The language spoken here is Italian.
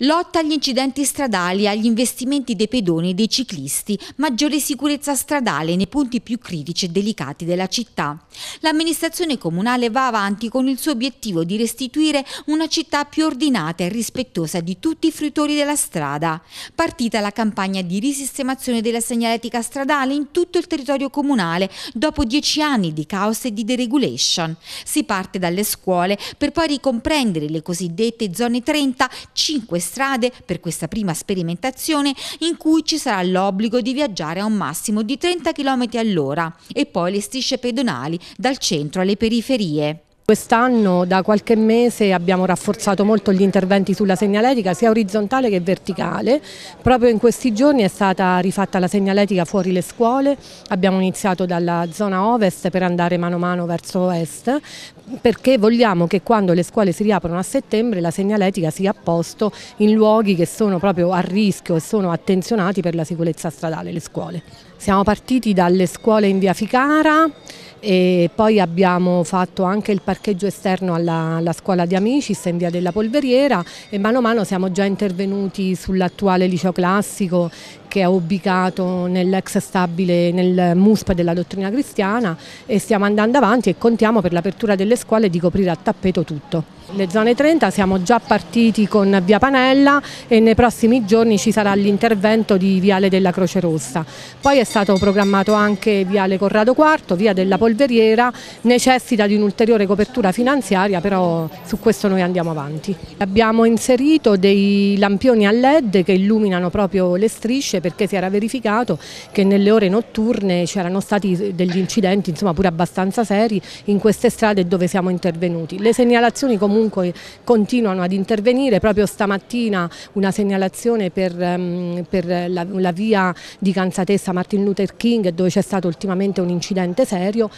Lotta agli incidenti stradali, agli investimenti dei pedoni e dei ciclisti, maggiore sicurezza stradale nei punti più critici e delicati della città. L'amministrazione comunale va avanti con il suo obiettivo di restituire una città più ordinata e rispettosa di tutti i fruitori della strada. Partita la campagna di risistemazione della segnaletica stradale in tutto il territorio comunale dopo dieci anni di caos e di deregulation. Si parte dalle scuole per poi ricomprendere le cosiddette zone 30, 5 strade per questa prima sperimentazione in cui ci sarà l'obbligo di viaggiare a un massimo di 30 km all'ora e poi le strisce pedonali dal centro alle periferie. Quest'anno da qualche mese abbiamo rafforzato molto gli interventi sulla segnaletica sia orizzontale che verticale, proprio in questi giorni è stata rifatta la segnaletica fuori le scuole, abbiamo iniziato dalla zona ovest per andare mano a mano verso est perché vogliamo che quando le scuole si riaprono a settembre la segnaletica sia a posto in luoghi che sono proprio a rischio e sono attenzionati per la sicurezza stradale, le scuole. Siamo partiti dalle scuole in via Ficara e poi abbiamo fatto anche il parcheggio esterno alla, alla scuola di Amicis in via della Polveriera e mano a mano siamo già intervenuti sull'attuale liceo classico che è ubicato nell'ex stabile, nel MUSP della dottrina cristiana e stiamo andando avanti e contiamo per l'apertura delle scuole di coprire a tappeto tutto. Le zone 30 siamo già partiti con Via Panella e nei prossimi giorni ci sarà l'intervento di Viale della Croce Rossa. Poi è stato programmato anche Viale Corrado IV, Via della Polveriera, necessita di un'ulteriore copertura finanziaria, però su questo noi andiamo avanti. Abbiamo inserito dei lampioni a LED che illuminano proprio le strisce perché si era verificato che nelle ore notturne c'erano stati degli incidenti insomma pure abbastanza seri in queste strade dove siamo intervenuti. Le segnalazioni comunque continuano ad intervenire, proprio stamattina una segnalazione per, ehm, per la, la via di Canzatessa Martin Luther King dove c'è stato ultimamente un incidente serio.